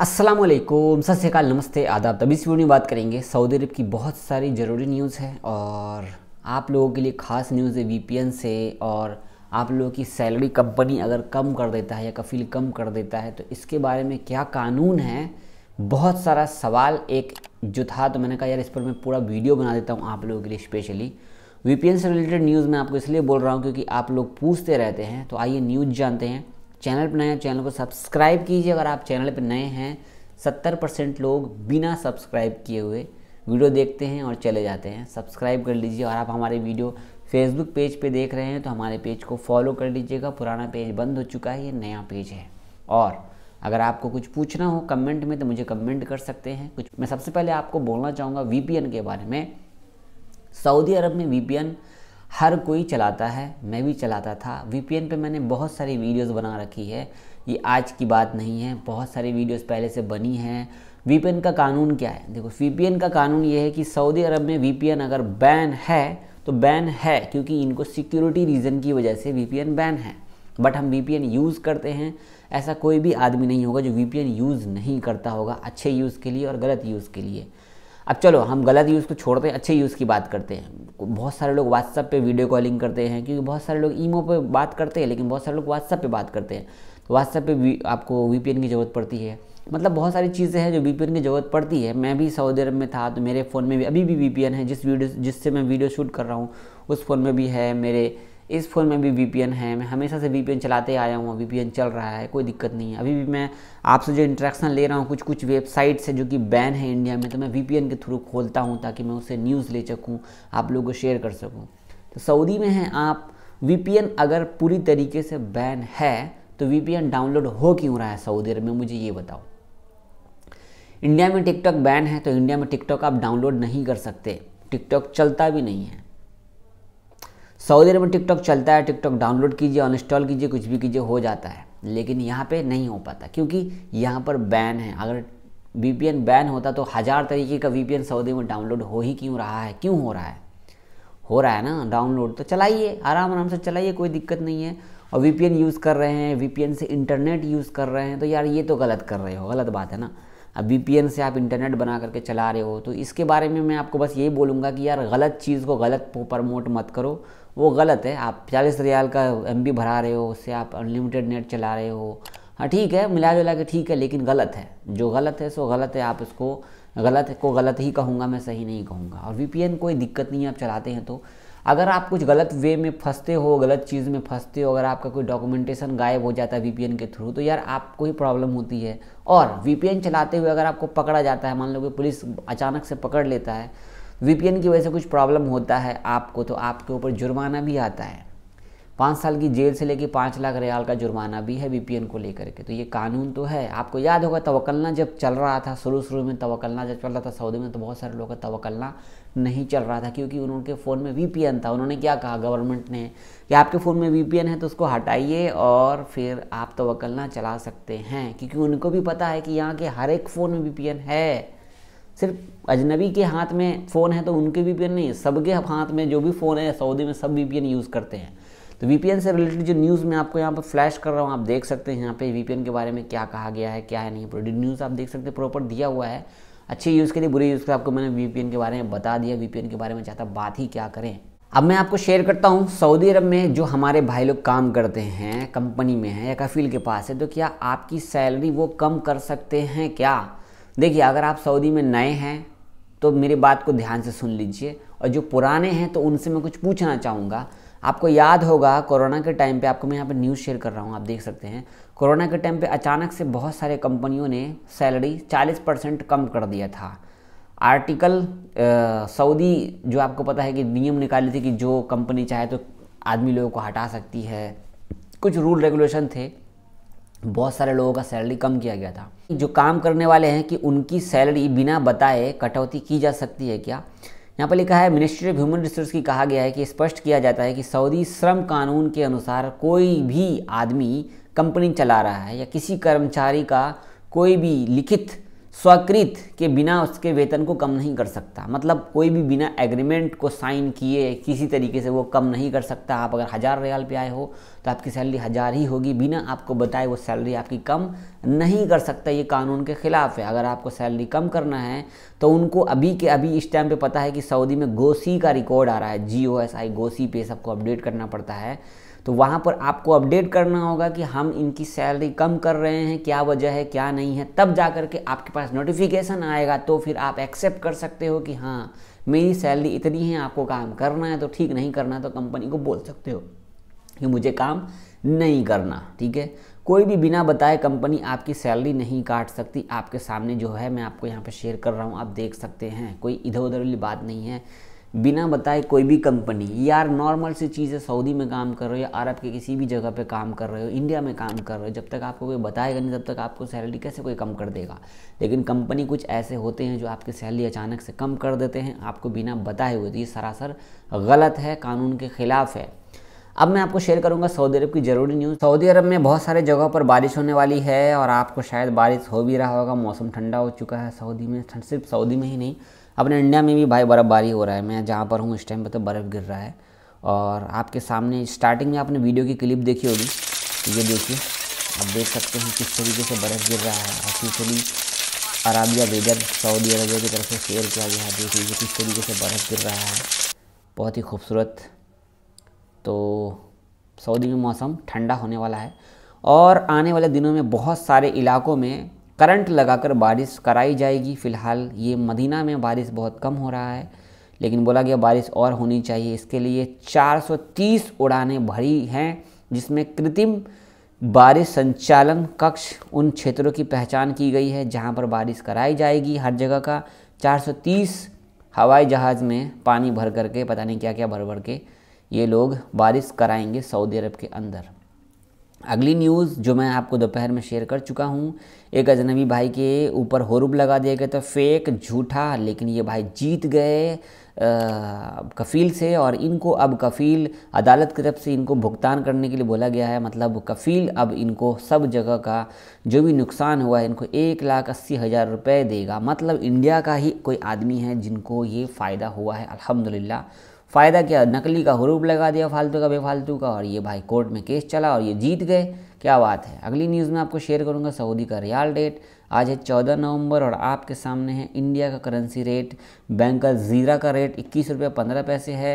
असलम सत्याकाल नमस्ते आदाब तभी इस वीडियो में बात करेंगे सऊदी अरब की बहुत सारी ज़रूरी न्यूज़ है और आप लोगों के लिए ख़ास न्यूज़ है वी से और आप लोगों की सैलरी कंपनी अगर कम कर देता है या कफील कम कर देता है तो इसके बारे में क्या कानून है बहुत सारा सवाल एक जो था तो मैंने कहा यार इस पर मैं पूरा वीडियो बना देता हूँ आप लोगों के लिए स्पेशली वी से रिलेटेड न्यूज़ मैं आपको इसलिए बोल रहा हूँ क्योंकि आप लोग पूछते रहते हैं तो आइए न्यूज़ जानते हैं चैनल पर नया चैनल को सब्सक्राइब कीजिए अगर आप चैनल पर नए हैं सत्तर परसेंट लोग बिना सब्सक्राइब किए हुए वीडियो देखते हैं और चले जाते हैं सब्सक्राइब कर लीजिए और आप हमारे वीडियो फेसबुक पेज पे देख रहे हैं तो हमारे पेज को फॉलो कर लीजिएगा पुराना पेज बंद हो चुका है ये नया पेज है और अगर आपको कुछ पूछना हो कमेंट में तो मुझे कमेंट कर सकते हैं कुछ मैं सबसे पहले आपको बोलना चाहूँगा वी के बारे में सऊदी अरब में वी हर कोई चलाता है मैं भी चलाता था वी पे मैंने बहुत सारी वीडियोस बना रखी है ये आज की बात नहीं है बहुत सारी वीडियोस पहले से बनी हैं वी का कानून क्या है देखो वी का कानून ये है कि सऊदी अरब में वी अगर बैन है तो बैन है क्योंकि इनको सिक्योरिटी रीज़न की वजह से वी बैन है बट हम वी यूज़ करते हैं ऐसा कोई भी आदमी नहीं होगा जो वी यूज़ नहीं करता होगा अच्छे यूज़ के लिए और गलत यूज़ के लिए अब चलो हम गलत यूज़ को छोड़ते हैं अच्छे यूज़ की बात करते हैं बहुत सारे लोग व्हाट्सअप पे वीडियो कॉलिंग करते हैं क्योंकि बहुत सारे लोग ईमो पे बात करते हैं लेकिन बहुत सारे लोग व्हाट्सअप पे बात करते हैं तो व्हाट्सअप पे आपको वी की ज़रूरत पड़ती है मतलब बहुत सारी चीज़ें हैं जो वी की ज़रूरत पड़ती है मैं भी सऊदी अरब में था तो मेरे फ़ोन में भी अभी भी वी है जिस वीडियो जिससे मैं वीडियो शूट कर रहा हूँ उस फ़ोन में भी है मेरे इस फ़ोन में भी वी है मैं हमेशा से वी चलाते आया हूँ वी चल रहा है कोई दिक्कत नहीं है अभी भी मैं आपसे जो इंट्रैक्शन ले रहा हूँ कुछ कुछ वेबसाइट्स है जो कि बैन है इंडिया में तो मैं वी के थ्रू खोलता हूँ ताकि मैं उससे न्यूज़ ले सकूँ आप लोगों को शेयर कर सकूँ तो सऊदी में हैं आप वी अगर पूरी तरीके से बैन है तो वी डाउनलोड हो क्यों रहा है सऊदी अरब में मुझे ये बताओ इंडिया में टिकटॉक बैन है तो इंडिया में टिकटॉक आप डाउनलोड नहीं कर सकते टिकटॉक चलता भी नहीं है सऊदी अरब में टिकटॉक चलता है टिकटॉक डाउनलोड कीजिए अनइंस्टॉल कीजिए कुछ भी कीजिए हो जाता है लेकिन यहाँ पे नहीं हो पाता क्योंकि यहाँ पर बैन है अगर वी बैन होता तो हज़ार तरीके का वी सऊदी में डाउनलोड हो ही क्यों रहा है क्यों हो रहा है हो रहा है ना डाउनलोड तो चलाइए आराम आराम से चलाइए कोई दिक्कत नहीं है और वी यूज़ कर रहे हैं वी से इंटरनेट यूज़ कर रहे हैं तो यार ये तो गलत कर रहे हो गलत बात है ना अब वी से आप इंटरनेट बना करके चला रहे हो तो इसके बारे में मैं आपको बस यही बोलूँगा कि यार गलत चीज़ को गलत प्रमोट मत करो वो गलत है आप चालीस रियाल का एम भरा रहे हो उससे आप अनलिमिटेड नेट चला रहे हो हाँ ठीक है मिला जुला के ठीक है लेकिन गलत है जो गलत है सो गलत है आप इसको गलत को गलत ही कहूँगा मैं सही नहीं कहूँगा और वी कोई दिक्कत नहीं है आप चलाते हैं तो अगर आप कुछ गलत वे में फंसते हो गलत चीज़ में फंसते हो अगर आपका कोई डॉक्यूमेंटेशन गायब हो जाता है वीपीएन के थ्रू तो यार आपको ही प्रॉब्लम होती है और वीपीएन चलाते हुए अगर आपको पकड़ा जाता है मान लो कि पुलिस अचानक से पकड़ लेता है वीपीएन की वजह से कुछ प्रॉब्लम होता है आपको तो आपके ऊपर जुर्माना भी आता है पाँच साल की जेल से लेकर पाँच लाख रियाल का जुर्माना भी है वीपीएन को लेकर के तो ये कानून तो है आपको याद होगा तवकलना जब चल रहा था शुरू शुरू में तवकलना जब चल रहा था सऊदी में तो बहुत सारे लोगों का तवकलना नहीं चल रहा था क्योंकि उनके फ़ोन में वी था उन्होंने क्या कहा गवर्नमेंट ने कि आपके फ़ोन में वी है तो उसको हटाइए और फिर आप तवकलना चला सकते हैं क्योंकि उनको भी पता है कि यहाँ के हर एक फ़ोन में वी है सिर्फ अजनबी के हाथ में फ़ोन है तो उनके वी नहीं है सबके हाथ में जो भी फ़ोन है सऊदी में सब वी यूज़ करते हैं तो वी से रिलेटेड जो न्यूज़ मैं आपको यहाँ पर फ्लैश कर रहा हूँ आप देख सकते हैं यहाँ पे वी के बारे में क्या कहा गया है क्या है नहीं प्रोडक्ट न्यूज़ आप देख सकते हैं प्रॉपर दिया हुआ है अच्छे यूज़ के लिए बुरे यूज़ के आपको मैंने वी के बारे में बता दिया वी के बारे में चाहता बात ही क्या करें अब मैं आपको शेयर करता हूँ सऊदी अरब में जो हमारे भाई लोग काम करते हैं कंपनी में है या कफील के पास है तो क्या आपकी सैलरी वो कम कर सकते हैं क्या देखिए अगर आप सऊदी में नए हैं तो मेरी बात को ध्यान से सुन लीजिए और जो पुराने हैं तो उनसे मैं कुछ पूछना चाहूँगा आपको याद होगा कोरोना के टाइम पे आपको मैं यहाँ पे न्यूज़ शेयर कर रहा हूँ आप देख सकते हैं कोरोना के टाइम पे अचानक से बहुत सारे कंपनियों ने सैलरी 40 परसेंट कम कर दिया था आर्टिकल सऊदी जो आपको पता है कि नियम निकाली थी कि जो कंपनी चाहे तो आदमी लोगों को हटा सकती है कुछ रूल रेगुलेशन थे बहुत सारे लोगों का सैलरी कम किया गया था जो काम करने वाले हैं कि उनकी सैलरी बिना बताए कटौती की जा सकती है क्या यहाँ पर लिखा है मिनिस्ट्री ऑफ ह्यूमन रिसोर्स की कहा गया है कि स्पष्ट किया जाता है कि सऊदी श्रम कानून के अनुसार कोई भी आदमी कंपनी चला रहा है या किसी कर्मचारी का कोई भी लिखित स्वकृत के बिना उसके वेतन को कम नहीं कर सकता मतलब कोई भी बिना एग्रीमेंट को साइन किए किसी तरीके से वो कम नहीं कर सकता आप अगर हज़ार रियाल पे आए हो तो आपकी सैलरी हज़ार ही होगी बिना आपको बताए वो सैलरी आपकी कम नहीं कर सकता ये कानून के ख़िलाफ़ है अगर आपको सैलरी कम करना है तो उनको अभी के अभी इस टाइम पर पता है कि सऊदी में गोसी का रिकॉर्ड आ रहा है जी ओ एस आई गोसी पे सबको अपडेट करना पड़ता है तो वहाँ पर आपको अपडेट करना होगा कि हम इनकी सैलरी कम कर रहे हैं क्या वजह है क्या नहीं है तब जा कर के आपके पास नोटिफिकेशन आएगा तो फिर आप एक्सेप्ट कर सकते हो कि हाँ मेरी सैलरी इतनी है आपको काम करना है तो ठीक नहीं करना है तो कंपनी को बोल सकते हो कि मुझे काम नहीं करना ठीक है कोई भी बिना बताए कंपनी आपकी सैलरी नहीं काट सकती आपके सामने जो है मैं आपको यहाँ पे शेयर कर रहा हूँ आप देख सकते हैं कोई इधर उधर वाली बात नहीं है बिना बताए कोई भी कंपनी यार नॉर्मल सी चीज़ है सऊदी में काम कर रहे हो या अरब के किसी भी जगह पे काम कर रहे हो इंडिया में काम कर रहे हो जब तक आपको कोई बताएगा नहीं तब तक आपको सैलरी कैसे कोई कम कर देगा लेकिन कंपनी कुछ ऐसे होते हैं जो आपकी सैलरी अचानक से कम कर देते हैं आपको बिना बताए हुए तो ये सरासर गलत है कानून के ख़िलाफ़ है अब मैं आपको शेयर करूंगा सऊदी अरब की ज़रूरी न्यूज़ सऊदी अरब में बहुत सारे जगहों पर बारिश होने वाली है और आपको शायद बारिश हो भी रहा होगा मौसम ठंडा हो चुका है सऊदी में सिर्फ सऊदी में ही नहीं अपने इंडिया में भी भाई बर्फ़बारी हो रहा है मैं जहाँ पर हूँ इस टाइम पर तो बर्फ़ गिर रहा है और आपके सामने स्टार्टिंग में आपने वीडियो की क्लिप देखी होगी ये देखिए आप देख सकते हैं किस तरीके से बर्फ़ गिर रहा है officially Arabia weather Saudi Arabia की तरफ से शेयर किया गया है देख लीजिए किस तरीके से बर्फ़ गिर रहा है बहुत ही खूबसूरत तो सऊदी में मौसम ठंडा होने वाला है और आने वाले दिनों में बहुत सारे इलाकों में करंट लगाकर बारिश कराई जाएगी फ़िलहाल ये मदीना में बारिश बहुत कम हो रहा है लेकिन बोला गया बारिश और होनी चाहिए इसके लिए 430 उड़ानें भरी हैं जिसमें कृत्रिम बारिश संचालन कक्ष उन क्षेत्रों की पहचान की गई है जहां पर बारिश कराई जाएगी हर जगह का 430 हवाई जहाज़ में पानी भर करके पता नहीं क्या क्या भर भर के ये लोग बारिश कराएंगे सऊदी अरब के अंदर अगली न्यूज़ जो मैं आपको दोपहर में शेयर कर चुका हूँ एक अजनबी भाई के ऊपर होरुब लगा दिया गया था फेक झूठा लेकिन ये भाई जीत गए कफ़ील से और इनको अब कफ़ील अदालत की तरफ से इनको भुगतान करने के लिए बोला गया है मतलब कफ़ील अब इनको सब जगह का जो भी नुकसान हुआ है इनको एक लाख अस्सी हज़ार रुपये देगा मतलब इंडिया का ही कोई आदमी है जिनको ये फ़ायदा हुआ है अल्हम्दुलिल्लाह फ़ायदा क्या नकली का हरूप लगा दिया फालतू का बेफालतू का और ये भाई कोर्ट में केस चला और ये जीत गए क्या बात है अगली न्यूज़ में आपको शेयर करूंगा सऊदी का रियाल रेट आज है चौदह नवंबर और आपके सामने है इंडिया का करेंसी रेट बैंक का ज़ीरा का रेट इक्कीस रुपये पंद्रह पैसे है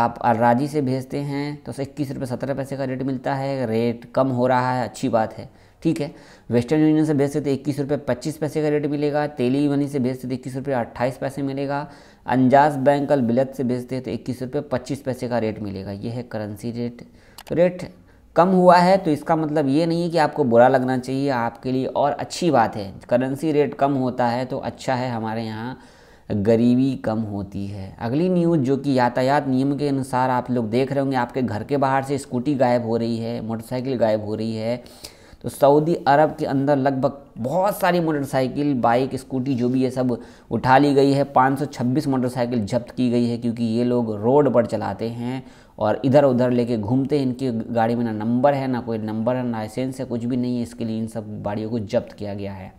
आप अराजी से भेजते हैं तो उसे इक्कीस रुपये सत्रह पैसे का रेट मिलता है रेट कम हो रहा है अच्छी बात है ठीक है वेस्टर्न यूनियन से भेजते तो इक्कीस रुपये पच्चीस पैसे का रेट मिलेगा तेली मनी से भेजते तो इक्कीस रुपये अट्ठाईस पैसे मिलेगा अंजाज बैंक अल बिलत से भेजते हैं तो इक्कीस रुपये पच्चीस पैसे का रेट मिलेगा ये है करेंसी रेट तो रेट कम हुआ है तो इसका मतलब ये नहीं है कि आपको बुरा लगना चाहिए आपके लिए और अच्छी बात है करेंसी रेट कम होता है तो अच्छा है हमारे यहाँ गरीबी कम होती है अगली न्यूज़ जो कि यातायात नियम के अनुसार आप लोग देख रहे होंगे आपके घर के बाहर से स्कूटी गायब हो रही है मोटरसाइकिल गायब हो रही है तो सऊदी अरब के अंदर लगभग बहुत सारी मोटरसाइकिल बाइक स्कूटी जो भी है सब उठा ली गई है 526 मोटरसाइकिल जब्त की गई है क्योंकि ये लोग रोड पर चलाते हैं और इधर उधर लेके घूमते हैं इनकी गाड़ी में ना नंबर है ना कोई नंबर है ना लाइसेंस है कुछ भी नहीं है इसके लिए इन सब गाड़ियों को जब्त किया गया है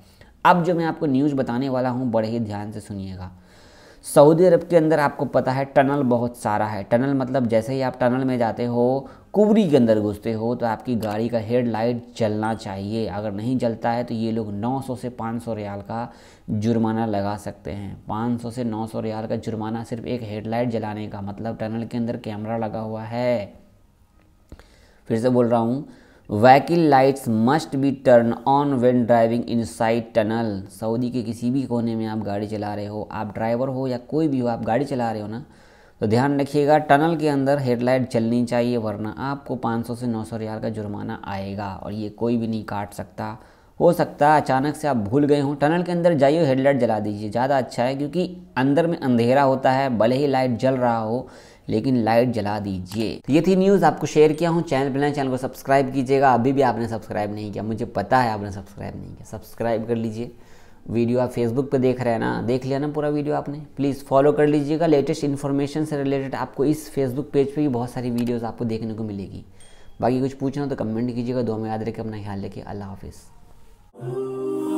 अब जो मैं आपको न्यूज़ बताने वाला हूँ बड़े ही ध्यान से सुनिएगा सऊदी अरब के अंदर आपको पता है टनल बहुत सारा है टनल मतलब जैसे ही आप टनल में जाते हो कुबरी के अंदर घुसते हो तो आपकी गाड़ी का हेड लाइट जलना चाहिए अगर नहीं जलता है तो ये लोग 900 से 500 रियाल का जुर्माना लगा सकते हैं 500 से 900 रियाल का जुर्माना सिर्फ एक हेडलाइट जलाने का मतलब टनल के अंदर कैमरा लगा हुआ है फिर से बोल रहा हूँ vehicle lights must be turn on when driving in side tunnel Saudi के किसी भी कोने में आप गाड़ी चला रहे हो आप ड्राइवर हो या कोई भी हो आप गाड़ी चला रहे हो ना तो ध्यान रखिएगा टनल के अंदर हेडलाइट चलनी चाहिए वरना आपको 500 से 900 रियाल का जुर्माना आएगा और ये कोई भी नहीं काट सकता हो सकता है अचानक से आप भूल गए हों टनल के अंदर जाइए हेडलाइट जला दीजिए ज़्यादा अच्छा है क्योंकि अंदर में अंधेरा होता है भले ही लाइट जल रहा हो लेकिन लाइट जला दीजिए तो ये थी न्यूज़ आपको शेयर किया हूँ चैनल बनाए चैनल को सब्सक्राइब कीजिएगा अभी भी आपने सब्सक्राइब नहीं किया मुझे पता है आपने सब्सक्राइब नहीं किया सब्सक्राइब कर लीजिए वीडियो आप फेसबुक पे देख रहे हैं ना देख लिया ना पूरा वीडियो आपने प्लीज़ फॉलो कर लीजिएगा लेटेस्ट इन्फॉर्मेशन से रिलेटेड आपको इस फेसबुक पेज पे भी बहुत सारी वीडियोस आपको देखने को मिलेगी बाकी कुछ पूछना हो तो कमेंट कीजिएगा दो में याद रखिए अपना ख्याल रखिए अल्लाह हाफिज़